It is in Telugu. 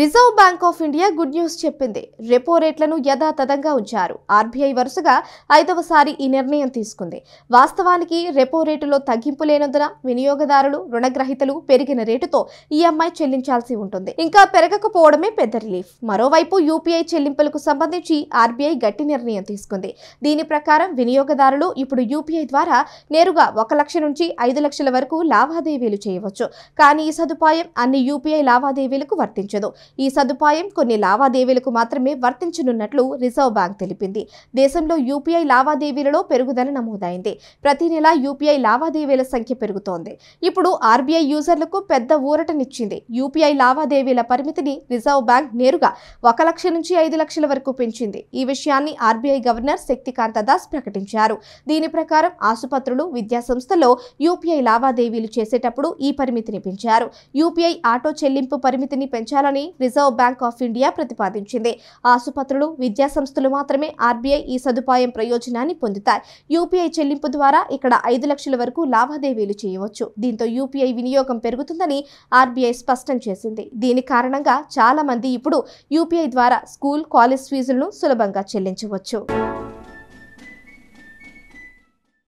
reserve Bank of India good news చెప్పింది రెపో రేట్లను యథాతథంగా ఉంచారు ఆర్బీఐ వరుసగా ఐదవసారి ఈ నిర్ణయం తీసుకుంది వాస్తవానికి రెపో రేటులో తగ్గింపు లేనందున వినియోగదారులు రుణగ్రహీతలు పెరిగిన రేటుతో ఈఎంఐ చెల్లించాల్సి ఉంటుంది ఇంకా పెరగకపోవడమే పెద్ద రిలీఫ్ మరోవైపు యూపీఐ చెల్లింపులకు సంబంధించి ఆర్బీఐ గట్టి నిర్ణయం తీసుకుంది దీని ప్రకారం వినియోగదారులు ఇప్పుడు యూపీఐ ద్వారా నేరుగా ఒక లక్ష నుంచి ఐదు లక్షల వరకు లావాదేవీలు చేయవచ్చు కానీ ఈ సదుపాయం అన్ని యూపీఐ లావాదేవీలకు వర్తించదు ఈ సదుపాయం కొన్ని లావాదేవీలకు మాత్రమే వర్తించనున్నట్లు రిజర్వ్ బ్యాంక్ తెలిపింది దేశంలో యూపీఐ లావాదేవీలలో పెరుగుదల నమోదైంది ప్రతి నెల యూపీఐ లావాదేవీల సంఖ్య పెరుగుతోంది ఇప్పుడు ఆర్బీఐ యూజర్లకు పెద్ద ఊరటనిచ్చింది యూపీఐ లావాదేవీల పరిమితిని రిజర్వ్ బ్యాంక్ నేరుగా ఒక లక్ష నుంచి ఐదు లక్షల వరకు పెంచింది ఈ విషయాన్ని ఆర్బీఐ గవర్నర్ శక్తికాంత దాస్ ప్రకటించారు దీని ప్రకారం ఆసుపత్రులు విద్యాసంస్థల్లో యూపీఐ లావాదేవీలు చేసేటప్పుడు ఈ పరిమితిని పెంచారు యూపీఐ ఆటో చెల్లింపు పరిమితిని పెంచాలని రిజర్వ్ బ్యాంక్ ఆఫ్ ఇండియా ప్రతిపాదించింది ఆసుపత్రులు విద్యా సంస్థలు మాత్రమే ఆర్బీఐ ఈ సదుపాయం ప్రయోజనాన్ని పొందుతాయి యూపీఐ చెల్లింపు ద్వారా ఇక్కడ ఐదు లక్షల వరకు లావాదేవీలు చేయవచ్చు దీంతో యూపీఐ వినియోగం పెరుగుతుందని ఆర్బీఐ స్పష్టం చేసింది దీని కారణంగా చాలా మంది ఇప్పుడు యూపీఐ ద్వారా స్కూల్ కాలేజ్ ఫీజులను సులభంగా చెల్లించవచ్చు